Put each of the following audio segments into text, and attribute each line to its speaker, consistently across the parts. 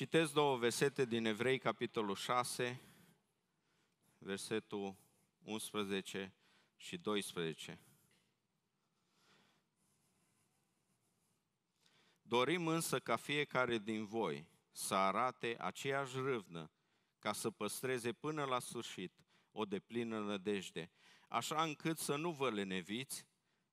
Speaker 1: Citez două versete din Evrei, capitolul 6, versetul 11 și 12. Dorim însă ca fiecare din voi să arate aceeași râvnă ca să păstreze până la sfârșit o deplină nădejde, așa încât să nu vă leneviți,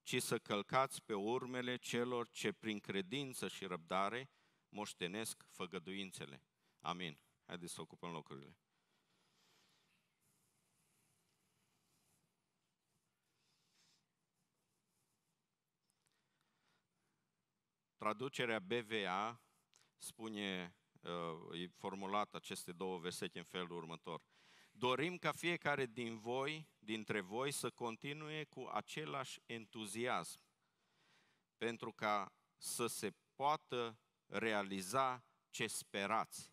Speaker 1: ci să călcați pe urmele celor ce prin credință și răbdare moștenesc făgăduințele. Amin. Haideți să ocupăm locurile. Traducerea BVA spune, uh, e formulat aceste două versete în felul următor. Dorim ca fiecare din voi, dintre voi, să continue cu același entuziasm pentru ca să se poată realiza ce sperați.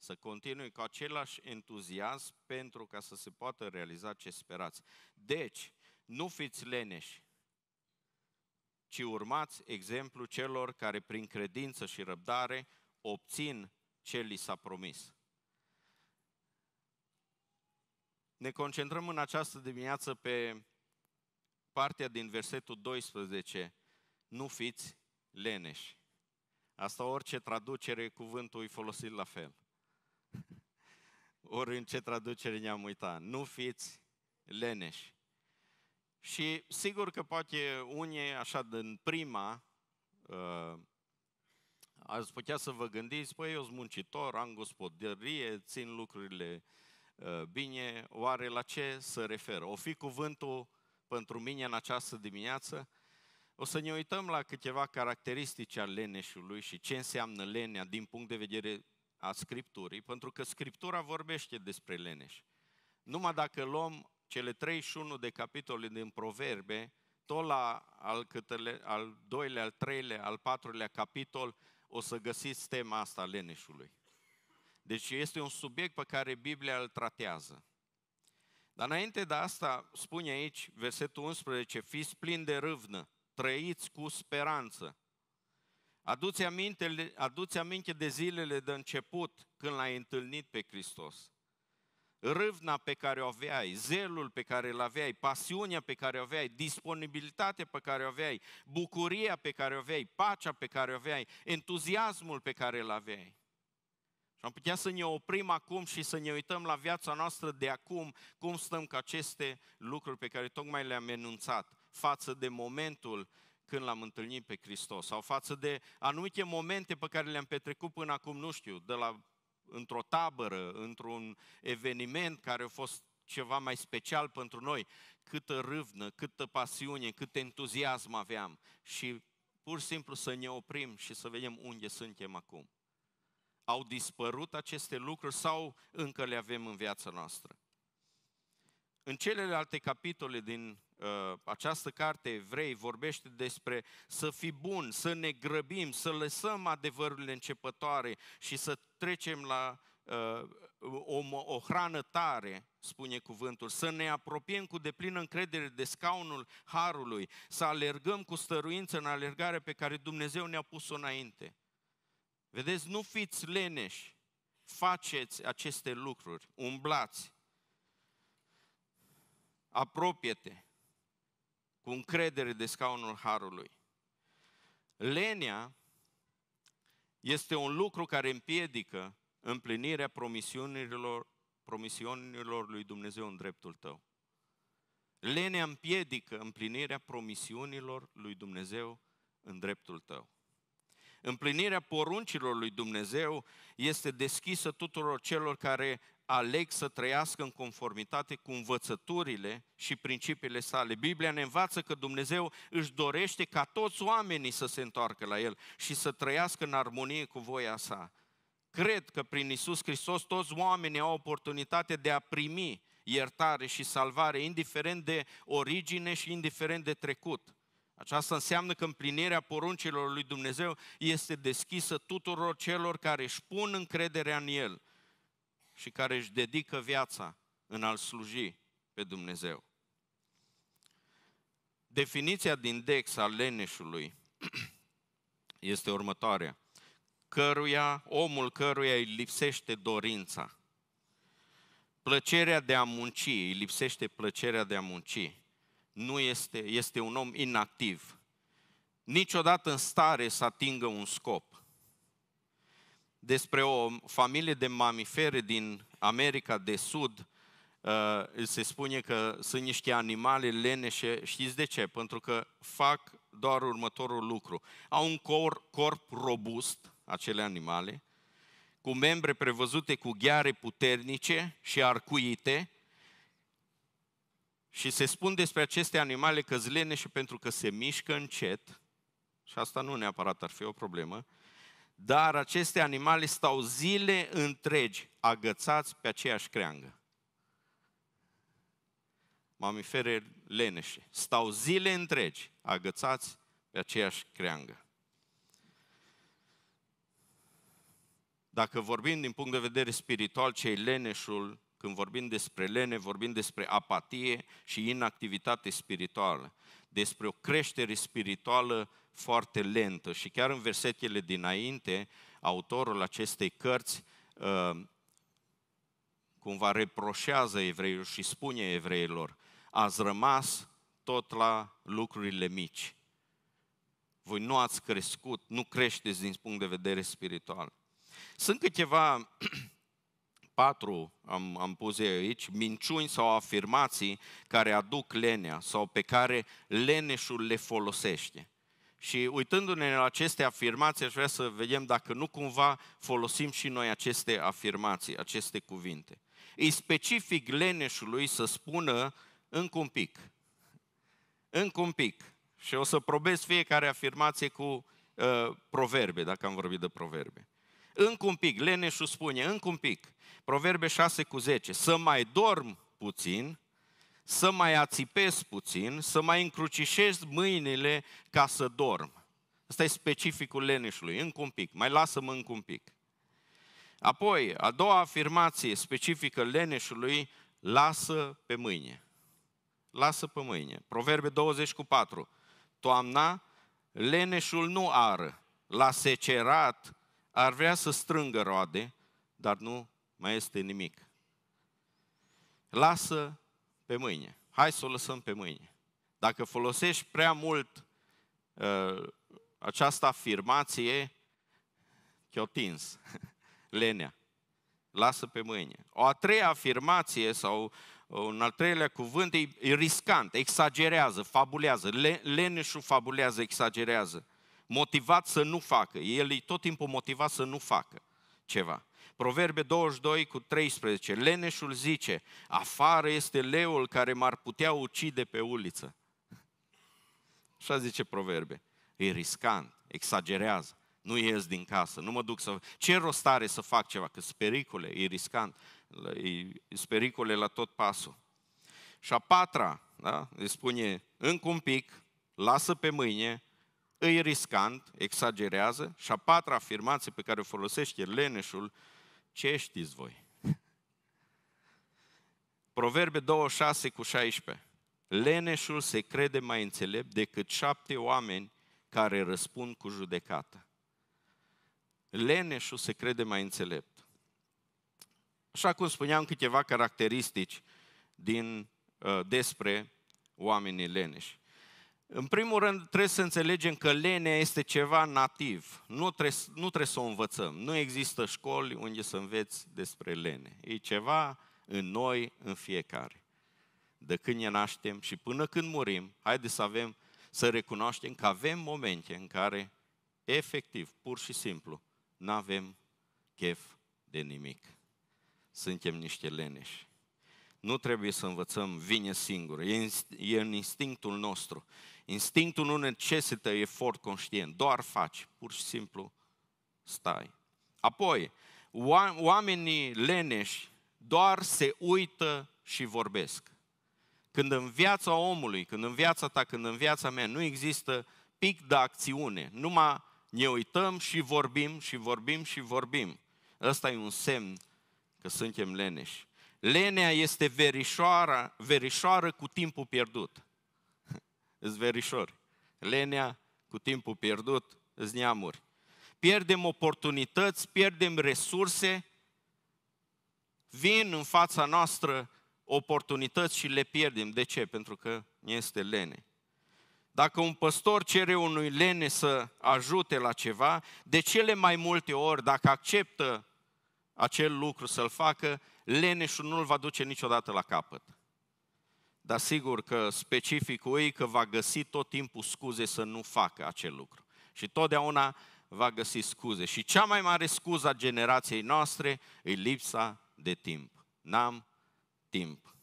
Speaker 1: Să continui cu același entuziasm pentru ca să se poată realiza ce sperați. Deci, nu fiți leneși, ci urmați exemplul celor care prin credință și răbdare obțin ce li s-a promis. Ne concentrăm în această dimineață pe partea din versetul 12. Nu fiți leneși. Asta orice traducere, cuvântul e folosit la fel. Ori în ce traducere ne-am uitat. Nu fiți leneși. Și sigur că poate unii, așa, din prima, uh, ați putea să vă gândiți, păi eu sunt muncitor, am gospodărie, țin lucrurile uh, bine, oare la ce se referă? O fi cuvântul pentru mine în această dimineață? O să ne uităm la câteva caracteristici ale leneșului și ce înseamnă lenea din punct de vedere a Scripturii, pentru că Scriptura vorbește despre leneș. Numai dacă luăm cele 31 de capitole din Proverbe, tot la al, câtele, al doilea, al treilea, al patrulea capitol, o să găsiți tema asta leneșului. Deci este un subiect pe care Biblia îl tratează. Dar înainte de asta, spune aici, versetul 11, fiți plini de râvnă, trăiți cu speranță. Aduți aminte, aduți aminte de zilele de început când l-ai întâlnit pe Hristos. Râvna pe care o aveai, zelul pe care îl aveai, pasiunea pe care o aveai, disponibilitatea pe care o aveai, bucuria pe care o aveai, pacea pe care o aveai, entuziasmul pe care îl aveai. Și am putea să ne oprim acum și să ne uităm la viața noastră de acum, cum stăm cu aceste lucruri pe care tocmai le-am enunțat față de momentul când l-am întâlnit pe Hristos sau față de anumite momente pe care le-am petrecut până acum, nu știu, de la într-o tabără, într-un eveniment care a fost ceva mai special pentru noi, câtă râvnă, câtă pasiune, cât entuziasm aveam și pur și simplu să ne oprim și să vedem unde suntem acum. Au dispărut aceste lucruri sau încă le avem în viața noastră? În celelalte capitole din Uh, această carte evrei vorbește despre să fii bun, să ne grăbim, să lăsăm adevărurile începătoare și să trecem la uh, o, o hrană tare, spune cuvântul, să ne apropiem cu deplină încredere de scaunul harului, să alergăm cu stăruință în alergarea pe care Dumnezeu ne-a pus-o înainte. Vedeți, nu fiți leneși, faceți aceste lucruri, umblați, apropiete. te cu încredere de scaunul harului. Lenia este un lucru care împiedică împlinirea promisiunilor, promisiunilor lui Dumnezeu în dreptul tău. Lenea împiedică împlinirea promisiunilor lui Dumnezeu în dreptul tău. Împlinirea poruncilor lui Dumnezeu este deschisă tuturor celor care aleg să trăiască în conformitate cu învățăturile și principiile sale. Biblia ne învață că Dumnezeu își dorește ca toți oamenii să se întoarcă la El și să trăiască în armonie cu voia sa. Cred că prin Isus Hristos toți oamenii au oportunitate de a primi iertare și salvare, indiferent de origine și indiferent de trecut. Aceasta înseamnă că împlinirea poruncilor lui Dumnezeu este deschisă tuturor celor care își pun încrederea în El și care își dedică viața în a-L sluji pe Dumnezeu. Definiția din Dex al leneșului este următoarea. Căruia, omul căruia îi lipsește dorința. Plăcerea de a munci, îi lipsește plăcerea de a munci nu este, este un om inactiv. Niciodată în stare să atingă un scop. Despre o familie de mamifere din America de Sud, uh, se spune că sunt niște animale leneșe, știți de ce? Pentru că fac doar următorul lucru. Au un cor, corp robust, acele animale, cu membre prevăzute cu gheare puternice și arcuite, și se spun despre aceste animale că zlene și pentru că se mișcă încet, și asta nu neapărat ar fi o problemă, dar aceste animale stau zile întregi agățați pe aceeași creangă. Mamifere leneșe. Stau zile întregi agățați pe aceeași creangă. Dacă vorbim din punct de vedere spiritual, cei leneșul când vorbim despre lene, vorbim despre apatie și inactivitate spirituală, despre o creștere spirituală foarte lentă. Și chiar în versetele dinainte, autorul acestei cărți uh, cumva reproșează evreilor și spune evreilor, ați rămas tot la lucrurile mici. Voi nu ați crescut, nu creșteți din punct de vedere spiritual. Sunt câteva Patru am, am pus aici, minciuni sau afirmații care aduc lenea sau pe care leneșul le folosește. Și uitându-ne la aceste afirmații, aș vrea să vedem dacă nu cumva folosim și noi aceste afirmații, aceste cuvinte. E specific leneșului să spună încă un pic, încă un pic. Și o să probez fiecare afirmație cu uh, proverbe, dacă am vorbit de proverbe încă un pic, leneșul spune, încă un pic, Proverbe 6 cu 10, să mai dorm puțin, să mai ațipesc puțin, să mai încrucișez mâinile ca să dorm. Asta e specificul leneșului, încă un pic, mai lasă-mă încă un pic. Apoi, a doua afirmație specifică leneșului, lasă pe mâine. Lasă pe mâine. Proverbe 4, Toamna, leneșul nu ară, la secerat ar vrea să strângă roade, dar nu mai este nimic. Lasă pe mâine. Hai să o lăsăm pe mâine. Dacă folosești prea mult uh, această afirmație, te-o tins. Lenea. Lasă pe mâine. O a treia afirmație sau un al treilea cuvânt e, riscant, exagerează, fabulează. leneșul fabulează, exagerează motivat să nu facă. El e tot timpul motivat să nu facă ceva. Proverbe 22 cu 13. Leneșul zice, afară este leul care m-ar putea ucide pe uliță. Așa zice proverbe. E riscant, exagerează. Nu ies din casă, nu mă duc să... Ce rost are să fac ceva? Că sunt pericole, e riscant. Sunt pericole la tot pasul. Și a patra, da? îi spune, încă un pic, lasă pe mâine, îi riscant, exagerează și a patra afirmație pe care o folosește leneșul, ce știți voi? Proverbe 26 cu 16. Leneșul se crede mai înțelept decât șapte oameni care răspund cu judecată. Leneșul se crede mai înțelept. Așa cum spuneam câteva caracteristici din, uh, despre oamenii leneși. În primul rând, trebuie să înțelegem că lenea este ceva nativ. Nu trebuie, nu trebuie să o învățăm. Nu există școli unde să înveți despre lene. E ceva în noi, în fiecare. De când ne naștem și până când murim, haideți să avem, să recunoaștem că avem momente în care, efectiv, pur și simplu, nu avem chef de nimic. Suntem niște leneși. Nu trebuie să învățăm, vine singur. E, e în instinctul nostru. Instinctul nu necesită efort conștient, doar faci, pur și simplu stai. Apoi, oamenii leneși doar se uită și vorbesc. Când în viața omului, când în viața ta, când în viața mea nu există pic de acțiune, numai ne uităm și vorbim și vorbim și vorbim. Ăsta e un semn că suntem leneși. Lenea este verișoară, verișoară cu timpul pierdut. Îs verișori. Lenea cu timpul pierdut, îs neamuri. Pierdem oportunități, pierdem resurse, vin în fața noastră oportunități și le pierdem. De ce? Pentru că este lene. Dacă un păstor cere unui lene să ajute la ceva, de cele mai multe ori, dacă acceptă acel lucru, să-l facă, leneșul nu-l va duce niciodată la capăt. Dar sigur că specificul ei că va găsi tot timpul scuze să nu facă acel lucru. Și totdeauna va găsi scuze. Și cea mai mare scuză a generației noastre e lipsa de timp. N-am timp.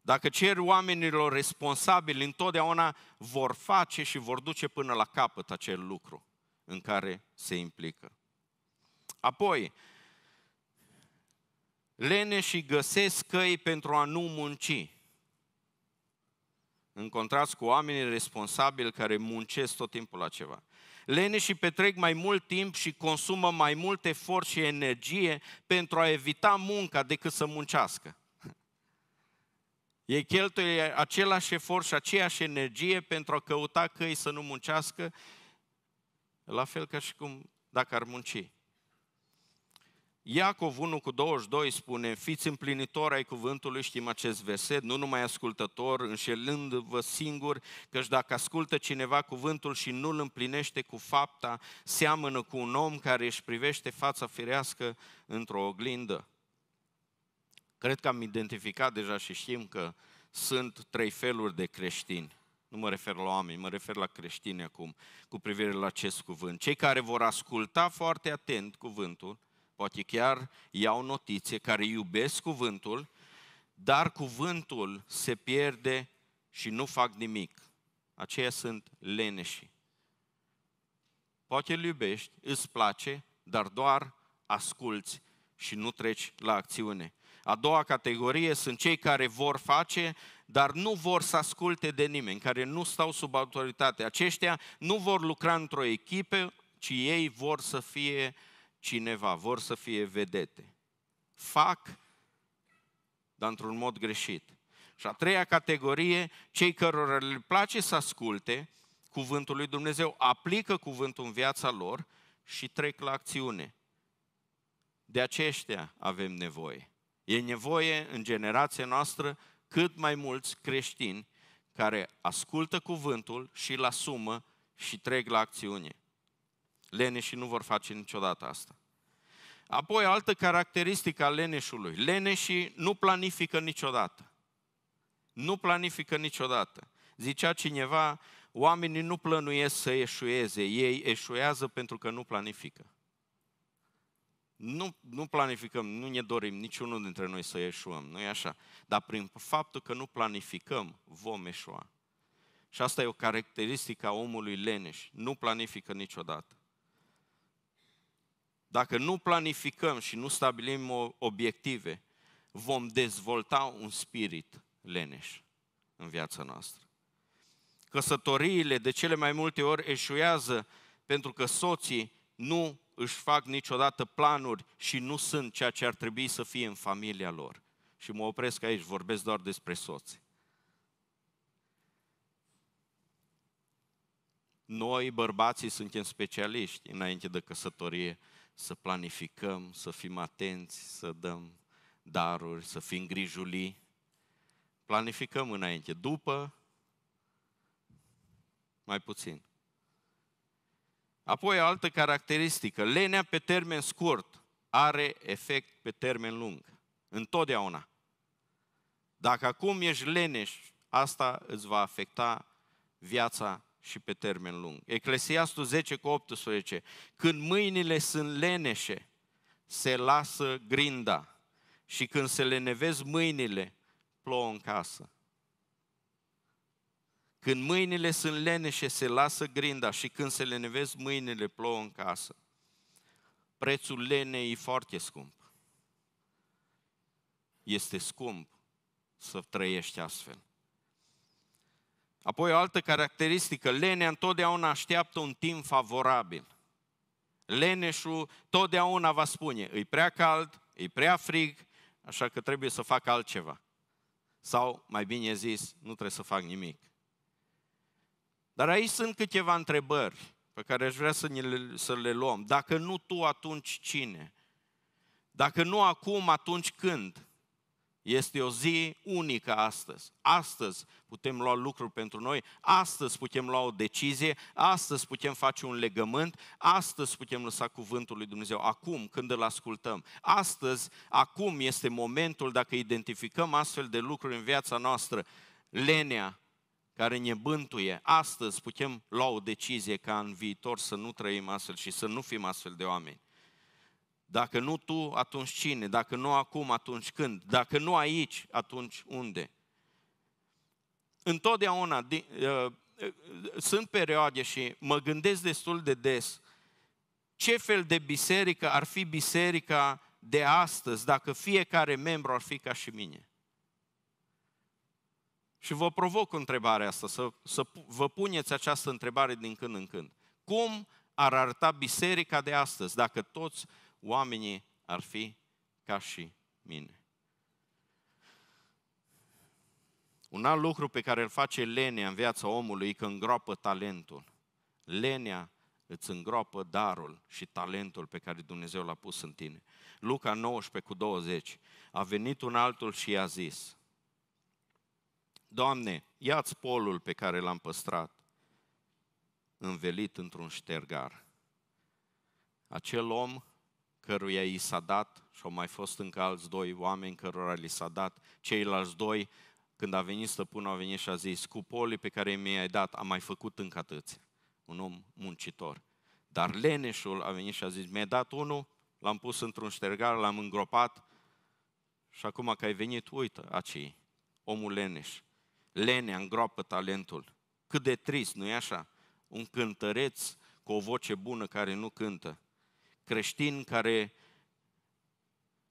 Speaker 1: Dacă cer oamenilor responsabili, întotdeauna vor face și vor duce până la capăt acel lucru în care se implică. Apoi, lene și găsesc căi pentru a nu munci. În contrast cu oamenii responsabili care muncesc tot timpul la ceva. Lene și petrec mai mult timp și consumă mai mult efort și energie pentru a evita munca decât să muncească. Ei cheltuie același efort și aceeași energie pentru a căuta căi să nu muncească, la fel ca și cum dacă ar munci. Iacov 1 cu 22 spune, fiți împlinitori ai cuvântului, știm acest verset, nu numai ascultător, înșelându-vă singur, căci dacă ascultă cineva cuvântul și nu îl împlinește cu fapta, seamănă cu un om care își privește fața firească într-o oglindă. Cred că am identificat deja și știm că sunt trei feluri de creștini. Nu mă refer la oameni, mă refer la creștini acum, cu privire la acest cuvânt. Cei care vor asculta foarte atent cuvântul, poate chiar iau notițe, care iubesc cuvântul, dar cuvântul se pierde și nu fac nimic. Aceia sunt leneși. Poate îl iubești, îți place, dar doar asculți și nu treci la acțiune. A doua categorie sunt cei care vor face, dar nu vor să asculte de nimeni, care nu stau sub autoritate. Aceștia nu vor lucra într-o echipă, ci ei vor să fie cineva, vor să fie vedete. Fac, dar într-un mod greșit. Și a treia categorie, cei cărora le place să asculte cuvântul lui Dumnezeu, aplică cuvântul în viața lor și trec la acțiune. De aceștia avem nevoie. E nevoie în generația noastră cât mai mulți creștini care ascultă cuvântul și îl asumă și trec la acțiune. Leneșii nu vor face niciodată asta. Apoi, altă caracteristică a leneșului. Leneșii nu planifică niciodată. Nu planifică niciodată. Zicea cineva, oamenii nu plănuiesc să eșueze, ei eșuează pentru că nu planifică. Nu, nu planificăm, nu ne dorim niciunul dintre noi să eșuăm, nu e așa? Dar prin faptul că nu planificăm, vom eșua. Și asta e o caracteristică a omului leneș, nu planifică niciodată. Dacă nu planificăm și nu stabilim obiective, vom dezvolta un spirit leneș în viața noastră. Căsătoriile de cele mai multe ori eșuează pentru că soții nu își fac niciodată planuri și nu sunt ceea ce ar trebui să fie în familia lor. Și mă opresc aici, vorbesc doar despre soți. Noi, bărbații, suntem specialiști înainte de căsătorie să planificăm, să fim atenți, să dăm daruri, să fim grijuli. Planificăm înainte, după mai puțin. Apoi, altă caracteristică, lenea pe termen scurt are efect pe termen lung. Întotdeauna. Dacă acum ești leneș, asta îți va afecta viața și pe termen lung. Eclesiastul 10 cu 18. Când mâinile sunt leneșe, se lasă grinda și când se lenevez mâinile, plouă în casă. Când mâinile sunt leneșe, se lasă grinda și când se lenevez mâinile, plouă în casă. Prețul lenei e foarte scump. Este scump să trăiești astfel. Apoi o altă caracteristică, lenea întotdeauna așteaptă un timp favorabil. Leneșul totdeauna va spune, îi prea cald, îi prea frig, așa că trebuie să fac altceva. Sau, mai bine zis, nu trebuie să fac nimic. Dar aici sunt câteva întrebări pe care aș vrea să, ne, să le luăm. Dacă nu tu, atunci cine? Dacă nu acum, atunci când? Este o zi unică astăzi. Astăzi putem lua lucruri pentru noi, astăzi putem lua o decizie, astăzi putem face un legământ, astăzi putem lăsa cuvântul lui Dumnezeu, acum, când îl ascultăm. Astăzi, acum este momentul, dacă identificăm astfel de lucruri în viața noastră, lenea care ne bântuie, astăzi putem lua o decizie ca în viitor să nu trăim astfel și să nu fim astfel de oameni. Dacă nu tu, atunci cine? Dacă nu acum, atunci când? Dacă nu aici, atunci unde? Întotdeauna din, uh, uh, sunt perioade și mă gândesc destul de des ce fel de biserică ar fi biserica de astăzi dacă fiecare membru ar fi ca și mine. Și vă provoc întrebarea asta, să, să vă puneți această întrebare din când în când. Cum ar arăta biserica de astăzi dacă toți oamenii ar fi ca și mine. Un alt lucru pe care îl face lenea în viața omului e că îngroapă talentul. Lenea îți îngroapă darul și talentul pe care Dumnezeu l-a pus în tine. Luca 19 cu 20. A venit un altul și i-a zis, Doamne, ia-ți polul pe care l-am păstrat, învelit într-un ștergar. Acel om căruia i s-a dat și au mai fost încă alți doi oameni cărora li s-a dat. Ceilalți doi, când a venit stăpânul, a venit și a zis, cu polii pe care mi-ai dat, am mai făcut încă atâția. Un om muncitor. Dar leneșul a venit și a zis, mi-ai dat unul, l-am pus într-un ștergar, l-am îngropat și acum că ai venit, uită, acei, omul leneș. lene îngroapă talentul. Cât de trist, nu-i așa? Un cântăreț cu o voce bună care nu cântă creștini care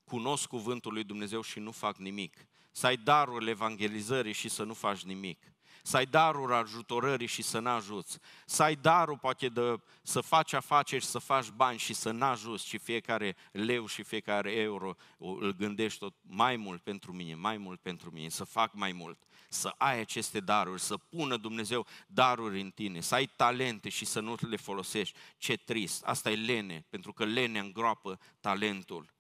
Speaker 1: cunosc cuvântul lui Dumnezeu și nu fac nimic. Să ai darul evangelizării și să nu faci nimic. Să ai darul ajutorării și să n-ajuți. Să ai darul poate de, să faci afaceri și să faci bani și să n-ajuți și fiecare leu și fiecare euro îl gândești tot mai mult pentru mine, mai mult pentru mine, să fac mai mult să ai aceste daruri, să pună Dumnezeu daruri în tine, să ai talente și să nu le folosești. Ce trist! Asta e lene, pentru că lene îngroapă talentul.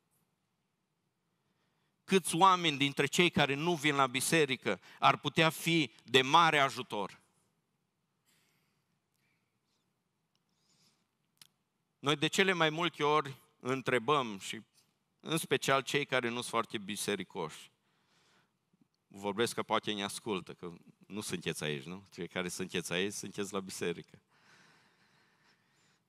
Speaker 1: Câți oameni dintre cei care nu vin la biserică ar putea fi de mare ajutor? Noi de cele mai multe ori întrebăm și în special cei care nu sunt foarte bisericoși vorbesc că poate ne ascultă, că nu sunteți aici, nu? Cei care sunteți aici, sunteți la biserică.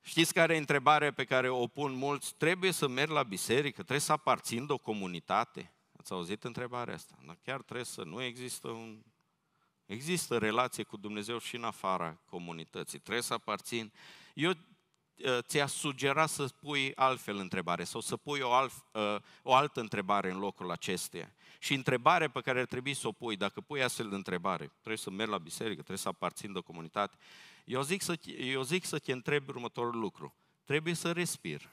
Speaker 1: Știți care e întrebarea pe care o pun mulți? Trebuie să merg la biserică? Trebuie să aparțin de o comunitate? Ați auzit întrebarea asta? Dar chiar trebuie să nu există un... Există relație cu Dumnezeu și în afara comunității. Trebuie să aparțin. Eu Uh, ți-a sugera să pui altfel întrebare sau să pui o, alt, uh, o altă întrebare în locul acesteia. Și întrebarea pe care ar trebui să o pui, dacă pui astfel de întrebare, trebuie să mergi la biserică, trebuie să aparțin de comunitate, eu zic să, eu zic să te întreb următorul lucru. Trebuie să respir.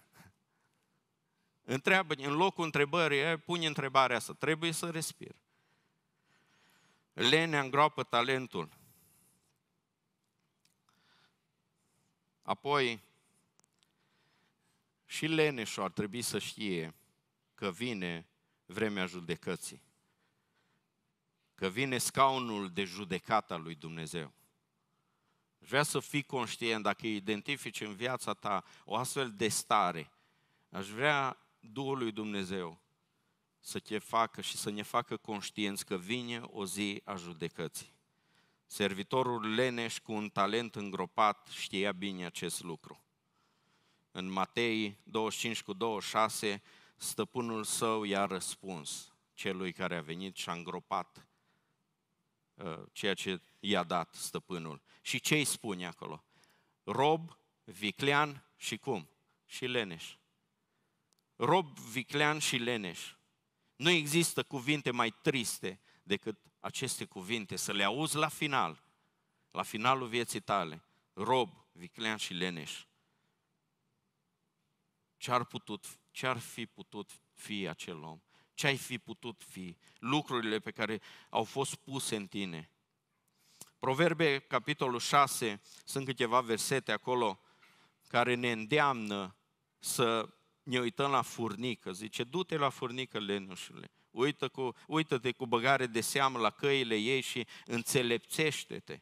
Speaker 1: Întreabă, în locul întrebării, pune întrebarea asta. Trebuie să respir. Lenea îngroapă talentul. Apoi, și leneșul ar trebui să știe că vine vremea judecății. Că vine scaunul de judecat al lui Dumnezeu. Vreau să fii conștient, dacă identifici în viața ta o astfel de stare, aș vrea Duhul lui Dumnezeu să te facă și să ne facă conștienți că vine o zi a judecății. Servitorul leneș cu un talent îngropat știa bine acest lucru. În Matei 25 cu 26, stăpânul său i-a răspuns celui care a venit și a îngropat uh, ceea ce i-a dat stăpânul. Și ce îi spune acolo? Rob, viclean și cum? Și leneș. Rob, viclean și leneș. Nu există cuvinte mai triste decât aceste cuvinte, să le auzi la final, la finalul vieții tale. Rob, viclean și leneș ce ar, putut, ce ar fi putut fi acel om, ce ai fi putut fi, lucrurile pe care au fost puse în tine. Proverbe, capitolul 6, sunt câteva versete acolo care ne îndeamnă să ne uităm la furnică. Zice, du-te la furnică, lenușule, uită cu, uită-te cu băgare de seamă la căile ei și înțelepțește-te.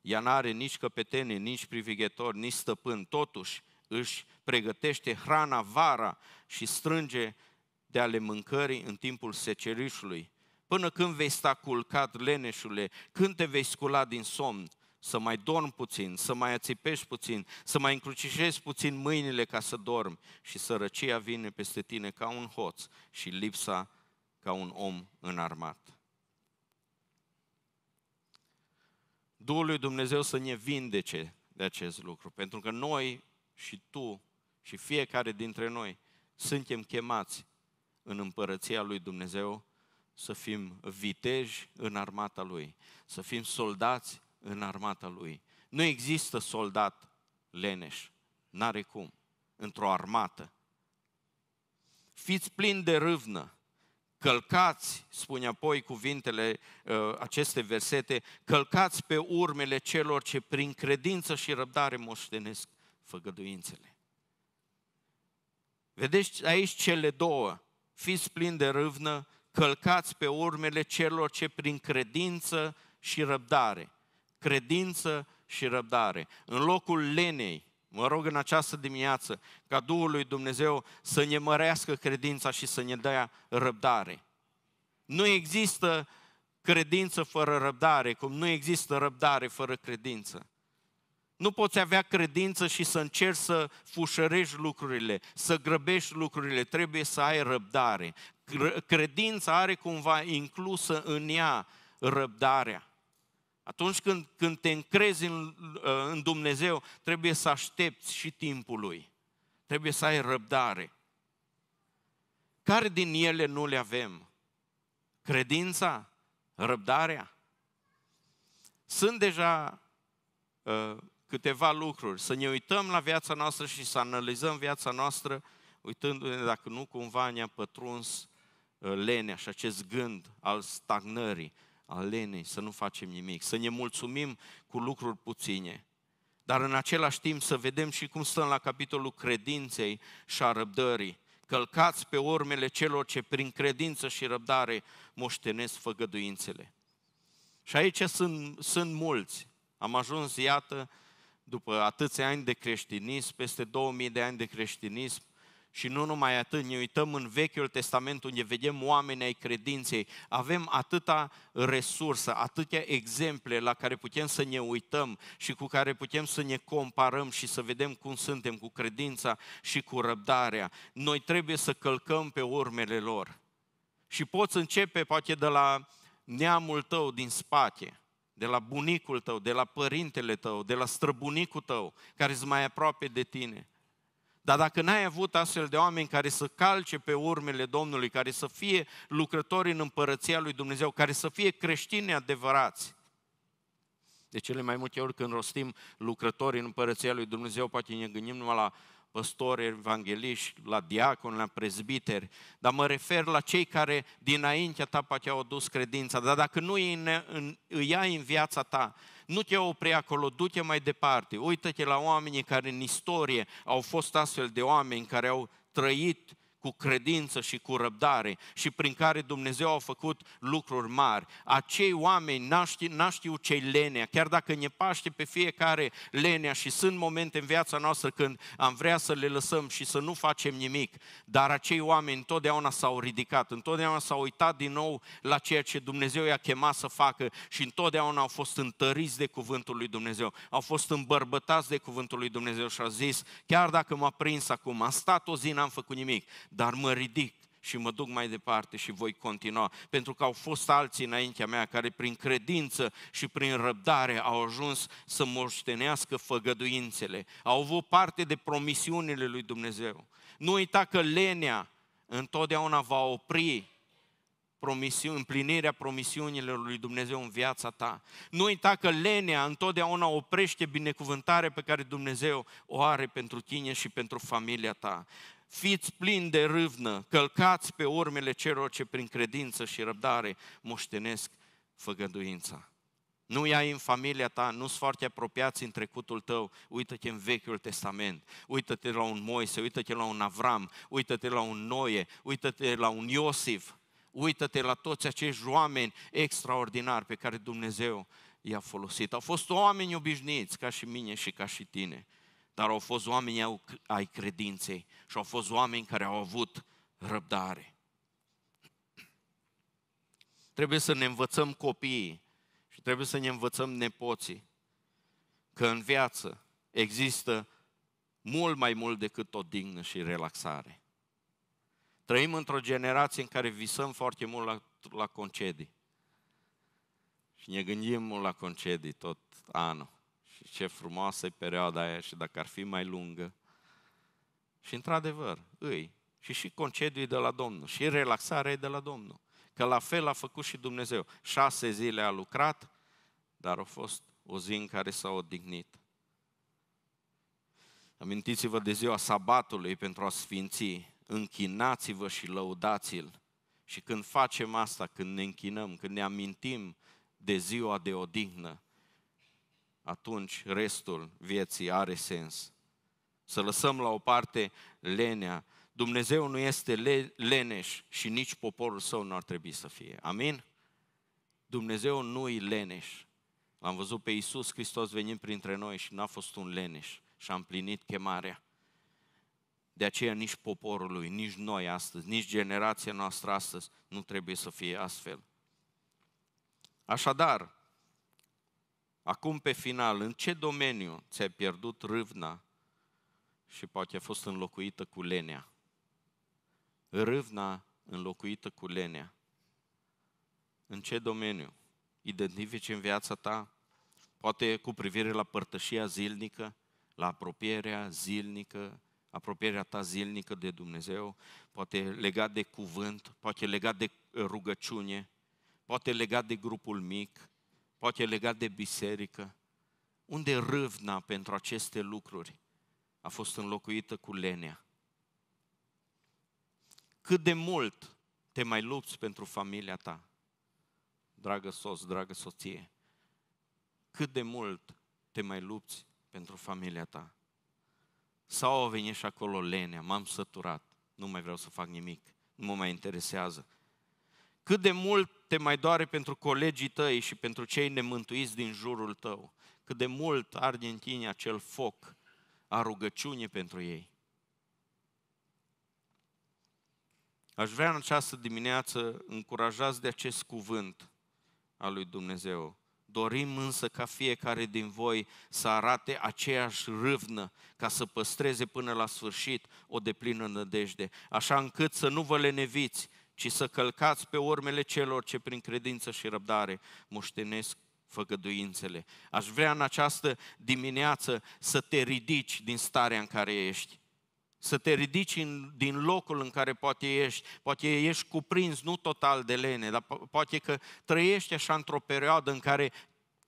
Speaker 1: Ea n-are nici căpetene, nici privighetor, nici stăpân. Totuși, își pregătește hrana vara și strânge de ale mâncării în timpul secerișului. Până când vei sta culcat, leneșule, când te vei scula din somn, să mai dorm puțin, să mai ațipești puțin, să mai încrucișezi puțin mâinile ca să dormi și sărăcia vine peste tine ca un hoț și lipsa ca un om înarmat. Duhul lui Dumnezeu să ne vindece de acest lucru, pentru că noi și tu și fiecare dintre noi suntem chemați în împărăția lui Dumnezeu să fim viteji în armata lui, să fim soldați în armata lui. Nu există soldat leneș, n-are cum, într-o armată. Fiți plini de râvnă, călcați, spune apoi cuvintele uh, aceste versete, călcați pe urmele celor ce prin credință și răbdare moștenesc făgăduințele. Vedeți aici cele două. Fiți plini de râvnă, călcați pe urmele celor ce prin credință și răbdare, credință și răbdare, în locul lenei, mă rog în această dimineață ca Duhul lui Dumnezeu să ne mărească credința și să ne dea răbdare. Nu există credință fără răbdare, cum nu există răbdare fără credință. Nu poți avea credință și să încerci să fușărești lucrurile, să grăbești lucrurile, trebuie să ai răbdare. Credința are cumva inclusă în ea răbdarea. Atunci când, când te încrezi în, uh, în Dumnezeu, trebuie să aștepți și timpul lui. Trebuie să ai răbdare. Care din ele nu le avem? Credința? Răbdarea? Sunt deja uh, câteva lucruri, să ne uităm la viața noastră și să analizăm viața noastră, uitându-ne dacă nu cumva ne-a pătruns uh, lenea și acest gând al stagnării, al lenei, să nu facem nimic, să ne mulțumim cu lucruri puține, dar în același timp să vedem și cum stăm la capitolul credinței și a răbdării, călcați pe urmele celor ce prin credință și răbdare moștenesc făgăduințele. Și aici sunt, sunt mulți. Am ajuns, iată, după atâția ani de creștinism, peste 2000 de ani de creștinism, și nu numai atât, ne uităm în Vechiul Testament unde vedem oameni ai credinței. Avem atâta resursă, atâtea exemple la care putem să ne uităm și cu care putem să ne comparăm și să vedem cum suntem cu credința și cu răbdarea. Noi trebuie să călcăm pe urmele lor. Și poți începe poate de la neamul tău din spate de la bunicul tău, de la părintele tău, de la străbunicul tău, care sunt mai aproape de tine. Dar dacă n-ai avut astfel de oameni care să calce pe urmele Domnului, care să fie lucrători în împărăția lui Dumnezeu, care să fie creștini adevărați, de cele mai multe ori când rostim lucrători în împărăția lui Dumnezeu, poate ne gândim numai la păstori, evangeliști, la diacon, la prezbiteri, dar mă refer la cei care dinaintea ta poate au dus credința, dar dacă nu îi, în, îi ai în viața ta, nu te opri acolo, du-te mai departe, uită-te la oamenii care în istorie au fost astfel de oameni care au trăit cu credință și cu răbdare și prin care Dumnezeu a făcut lucruri mari. Acei oameni n știu ce cei lenea, chiar dacă ne paște pe fiecare lenea și sunt momente în viața noastră când am vrea să le lăsăm și să nu facem nimic, dar acei oameni întotdeauna s-au ridicat, întotdeauna s-au uitat din nou la ceea ce Dumnezeu i-a chemat să facă și întotdeauna au fost întăriți de cuvântul lui Dumnezeu, au fost îmbărbătați de cuvântul lui Dumnezeu și a zis, chiar dacă m-a prins acum, am stat o zi, n-am făcut nimic, dar mă ridic și mă duc mai departe și voi continua. Pentru că au fost alții înaintea mea care prin credință și prin răbdare au ajuns să moștenească făgăduințele. Au avut parte de promisiunile lui Dumnezeu. Nu uita că lenea întotdeauna va opri promisiun, împlinirea promisiunilor lui Dumnezeu în viața ta. Nu uita că lenea întotdeauna oprește binecuvântarea pe care Dumnezeu o are pentru tine și pentru familia ta fiți plini de râvnă, călcați pe urmele celor ce prin credință și răbdare moștenesc făgăduința. Nu ia în familia ta, nu sunt foarte apropiați în trecutul tău, uită-te în Vechiul Testament, uită-te la un Moise, uită-te la un Avram, uită-te la un Noe, uită-te la un Iosif, uită-te la toți acești oameni extraordinari pe care Dumnezeu i-a folosit. Au fost oameni obișnuiți, ca și mine și ca și tine dar au fost oameni ai credinței și au fost oameni care au avut răbdare. Trebuie să ne învățăm copiii și trebuie să ne învățăm nepoții că în viață există mult mai mult decât o dignă și relaxare. Trăim într-o generație în care visăm foarte mult la, la concedii. Și ne gândim mult la concedii tot anul ce frumoasă e perioada aia și dacă ar fi mai lungă. Și într-adevăr, îi. Și și concediu de la Domnul, și relaxarea e de la Domnul. Că la fel a făcut și Dumnezeu. Șase zile a lucrat, dar a fost o zi în care s-a odihnit. Amintiți-vă de ziua sabatului pentru a sfinți, închinați-vă și lăudați-l. Și când facem asta, când ne închinăm, când ne amintim de ziua de odihnă, atunci restul vieții are sens. Să lăsăm la o parte lenea. Dumnezeu nu este le- leneș și nici poporul său nu ar trebui să fie. Amin? Dumnezeu nu e leneș. L-am văzut pe Iisus Hristos venind printre noi și n-a fost un leneș și a împlinit chemarea. De aceea nici poporul lui, nici noi astăzi, nici generația noastră astăzi nu trebuie să fie astfel. Așadar, Acum, pe final, în ce domeniu ți-ai pierdut râvna și poate a fost înlocuită cu lenea? Râvna înlocuită cu lenea. În ce domeniu? Identifici în viața ta? Poate cu privire la părtășia zilnică, la apropierea zilnică, apropierea ta zilnică de Dumnezeu, poate legat de cuvânt, poate legat de rugăciune, poate legat de grupul mic, poate e legat de biserică, unde râvna pentru aceste lucruri a fost înlocuită cu lenea. Cât de mult te mai lupți pentru familia ta, dragă soț, dragă soție, cât de mult te mai lupți pentru familia ta. Sau a venit și acolo lenea, m-am săturat, nu mai vreau să fac nimic, nu mă mai interesează, cât de mult te mai doare pentru colegii tăi și pentru cei nemântuiți din jurul tău? Cât de mult arde în tine acel foc a rugăciune pentru ei? Aș vrea în această dimineață, încurajați de acest cuvânt al lui Dumnezeu, Dorim însă ca fiecare din voi să arate aceeași râvnă, ca să păstreze până la sfârșit o deplină nădejde, așa încât să nu vă leneviți, ci să călcați pe urmele celor ce prin credință și răbdare moștenesc făgăduințele. Aș vrea în această dimineață să te ridici din starea în care ești. Să te ridici în, din locul în care poate ești, poate ești cuprins nu total de lene, dar po- poate că trăiești așa într-o perioadă în care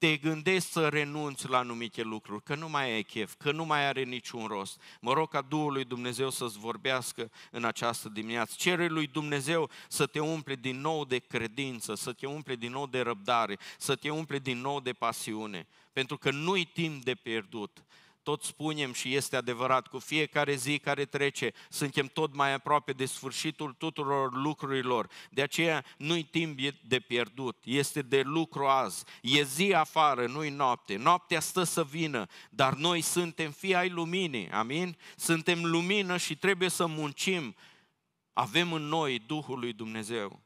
Speaker 1: te gândești să renunți la anumite lucruri, că nu mai ai chef, că nu mai are niciun rost. Mă rog ca Duhul lui Dumnezeu să-ți vorbească în această dimineață. Cere lui Dumnezeu să te umple din nou de credință, să te umple din nou de răbdare, să te umple din nou de pasiune. Pentru că nu-i timp de pierdut tot spunem și este adevărat, cu fiecare zi care trece, suntem tot mai aproape de sfârșitul tuturor lucrurilor. De aceea nu-i timp de pierdut, este de lucru azi. E zi afară, nu-i noapte. Noaptea stă să vină, dar noi suntem fii ai luminii, amin? Suntem lumină și trebuie să muncim. Avem în noi Duhul lui Dumnezeu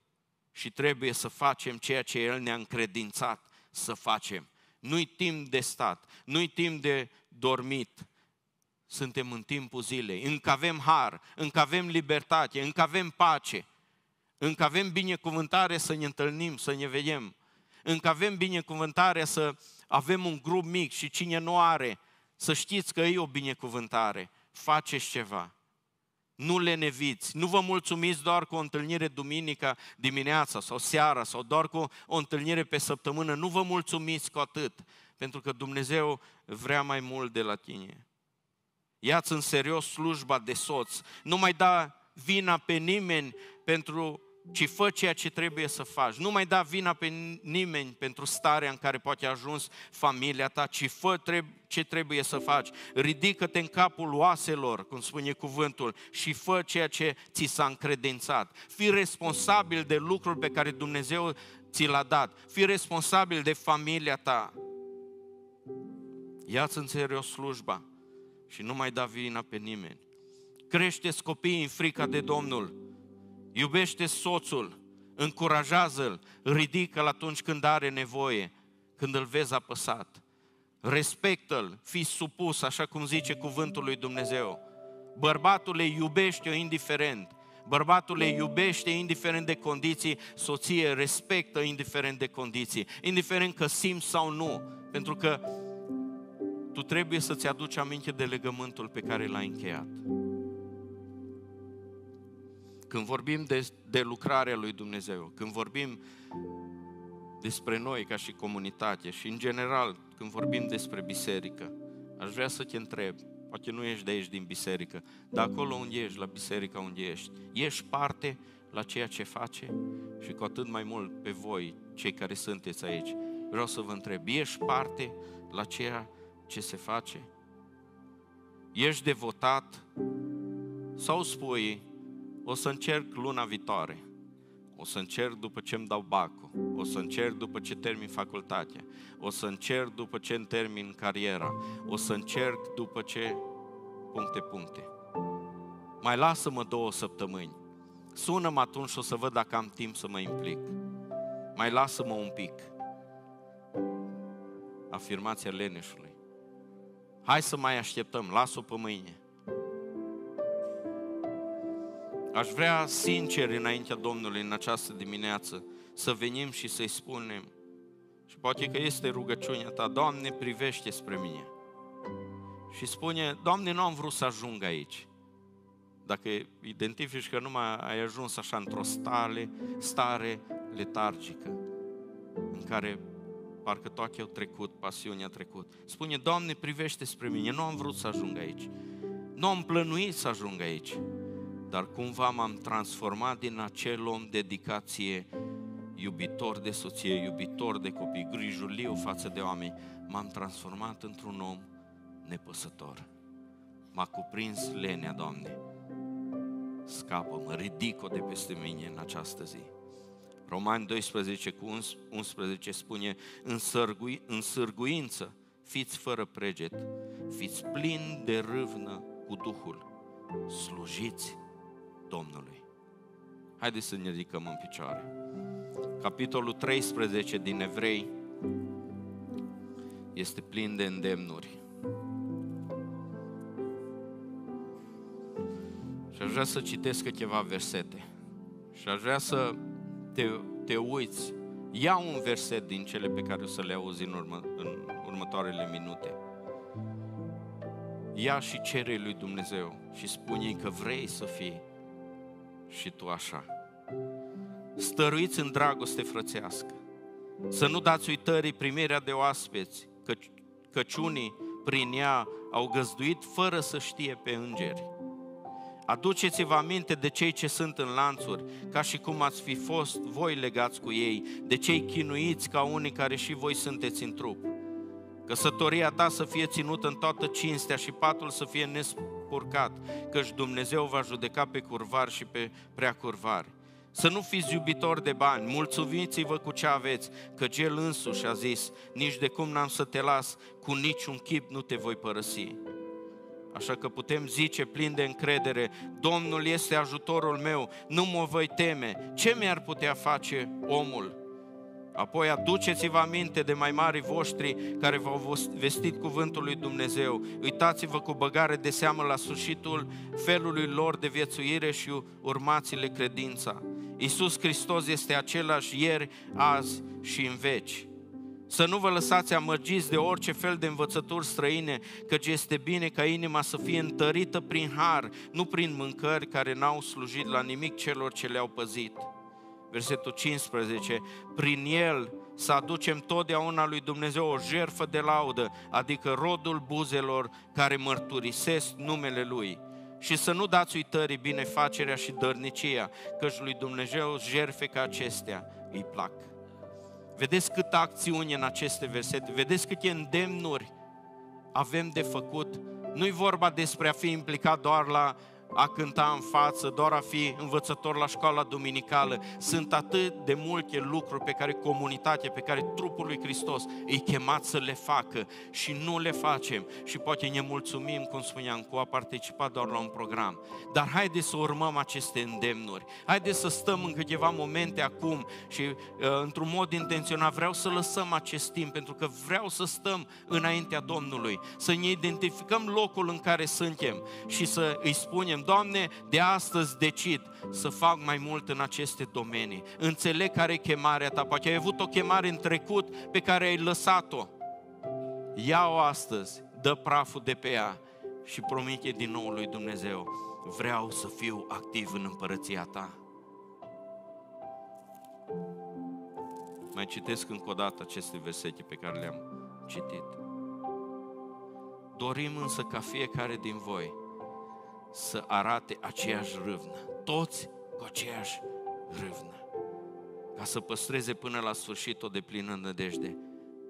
Speaker 1: și trebuie să facem ceea ce El ne-a încredințat să facem. Nu-i timp de stat, nu-i timp de dormit. Suntem în timpul zilei, încă avem har, încă avem libertate, încă avem pace, încă avem binecuvântare să ne întâlnim, să ne vedem, încă avem binecuvântare să avem un grup mic și cine nu are, să știți că e o binecuvântare, faceți ceva. Nu leneviți, nu vă mulțumiți doar cu o întâlnire duminica dimineața sau seara sau doar cu o întâlnire pe săptămână, nu vă mulțumiți cu atât, pentru că Dumnezeu vrea mai mult de la tine. Ia-ți în serios slujba de soț. Nu mai da vina pe nimeni pentru ci fă ceea ce trebuie să faci. Nu mai da vina pe nimeni pentru starea în care poate ajuns familia ta, ci fă ce trebuie să faci. Ridică-te în capul oaselor, cum spune cuvântul, și fă ceea ce ți s-a încredințat. Fii responsabil de lucrul pe care Dumnezeu ți l-a dat. Fii responsabil de familia ta. Ia-ți în serios slujba și nu mai da vina pe nimeni. Crește copiii în frica de Domnul. Iubește soțul, încurajează-l, ridică-l atunci când are nevoie, când îl vezi apăsat. Respectă-l, fii supus, așa cum zice cuvântul lui Dumnezeu. le iubește-o indiferent. le iubește indiferent de condiții, soție, respectă indiferent de condiții, indiferent că simți sau nu, pentru că tu trebuie să-ți aduci aminte de legământul pe care l-ai încheiat. Când vorbim de, de lucrarea lui Dumnezeu, când vorbim despre noi ca și comunitate și în general când vorbim despre biserică, aș vrea să te întreb, poate nu ești de aici din biserică, dar acolo unde ești, la biserica unde ești, ești parte la ceea ce face și cu atât mai mult pe voi, cei care sunteți aici, vreau să vă întreb, ești parte la ceea ce ce se face? Ești devotat? Sau spui, o să încerc luna viitoare, o să încerc după ce îmi dau bacul, o să încerc după ce termin facultatea, o să încerc după ce îmi termin cariera, o să încerc după ce puncte, puncte. Mai lasă-mă două săptămâni. Sună-mă atunci și o să văd dacă am timp să mă implic. Mai lasă-mă un pic. Afirmația leneșului. Hai să mai așteptăm, las-o pe mâine. Aș vrea sincer înaintea Domnului în această dimineață să venim și să-i spunem și poate că este rugăciunea ta, Doamne, privește spre mine. Și spune, Doamne, nu am vrut să ajung aici. Dacă identifici că nu mai ai ajuns așa într-o stare, stare letargică, în care parcă toate au trecut, pasiunea trecut. Spune, Doamne, privește spre mine, nu am vrut să ajung aici. Nu am plănuit să ajung aici. Dar cumva m-am transformat din acel om dedicație, iubitor de soție, iubitor de copii, grijuliu față de oameni. M-am transformat într-un om nepăsător. M-a cuprins lenea, Doamne. Scapă-mă, ridic-o de peste mine în această zi. Romani 12 cu 11 spune, în sârguință, fiți fără preget, fiți plini de râvnă cu Duhul, slujiți Domnului. Haideți să ne ridicăm în picioare. Capitolul 13 din Evrei este plin de îndemnuri. Și aș vrea să citesc câteva versete. Și aș vrea să te, te uiți, ia un verset din cele pe care o să le auzi în, urmă, în următoarele minute. Ia și cere lui Dumnezeu și spune că vrei să fii și tu așa. Stăruiți în dragoste frățească. Să nu dați uitării primirea de oaspeți, căci unii prin ea au găzduit fără să știe pe îngeri. Aduceți-vă aminte de cei ce sunt în lanțuri, ca și cum ați fi fost voi legați cu ei, de cei chinuiți ca unii care și voi sunteți în trup. Căsătoria ta să fie ținută în toată cinstea și patul să fie nespurcat, căci Dumnezeu va judeca pe curvar și pe prea curvar. Să nu fiți iubitori de bani, mulțumiți-vă cu ce aveți, că El însuși a zis, nici de cum n-am să te las, cu niciun chip nu te voi părăsi. Așa că putem zice plin de încredere, Domnul este ajutorul meu, nu mă voi teme, ce mi-ar putea face omul? Apoi aduceți-vă aminte de mai mari voștri care v-au vestit cuvântul lui Dumnezeu. Uitați-vă cu băgare de seamă la sfârșitul felului lor de viețuire și urmați-le credința. Iisus Hristos este același ieri, azi și în veci. Să nu vă lăsați amăgiți de orice fel de învățături străine, căci este bine ca inima să fie întărită prin har, nu prin mâncări care n-au slujit la nimic celor ce le-au păzit. Versetul 15. Prin el să aducem totdeauna lui Dumnezeu o jerfă de laudă, adică rodul buzelor care mărturisesc numele Lui. Și să nu dați uitării binefacerea și dărnicia, căci lui Dumnezeu jerfe ca acestea îi plac. Vedeți câtă acțiune în aceste versete, vedeți câte îndemnuri avem de făcut. Nu-i vorba despre a fi implicat doar la a cânta în față, doar a fi învățător la școala duminicală. Sunt atât de multe lucruri pe care comunitatea, pe care trupul lui Hristos îi chemat să le facă și nu le facem. Și poate ne mulțumim, cum spuneam, cu a participa doar la un program. Dar haideți să urmăm aceste îndemnuri. Haideți să stăm în câteva momente acum și uh, într-un mod intenționat vreau să lăsăm acest timp pentru că vreau să stăm înaintea Domnului, să ne identificăm locul în care suntem și să îi spunem spunem, Doamne, de astăzi decid să fac mai mult în aceste domenii. Înțeleg care e chemarea ta, poate ai avut o chemare în trecut pe care ai lăsat-o. Ia-o astăzi, dă praful de pe ea și promite din nou lui Dumnezeu, vreau să fiu activ în împărăția ta. Mai citesc încă o dată aceste versete pe care le-am citit. Dorim însă ca fiecare din voi să arate aceeași râvnă. Toți cu aceeași râvnă. Ca să păstreze până la sfârșit o deplină nădejde.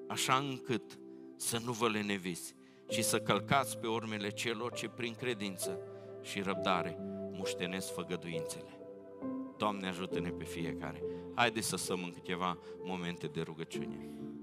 Speaker 1: Așa încât să nu vă leneviți, ci să călcați pe urmele celor ce prin credință și răbdare muștenesc făgăduințele. Doamne ajută-ne pe fiecare. Haideți să stăm câteva momente de rugăciune.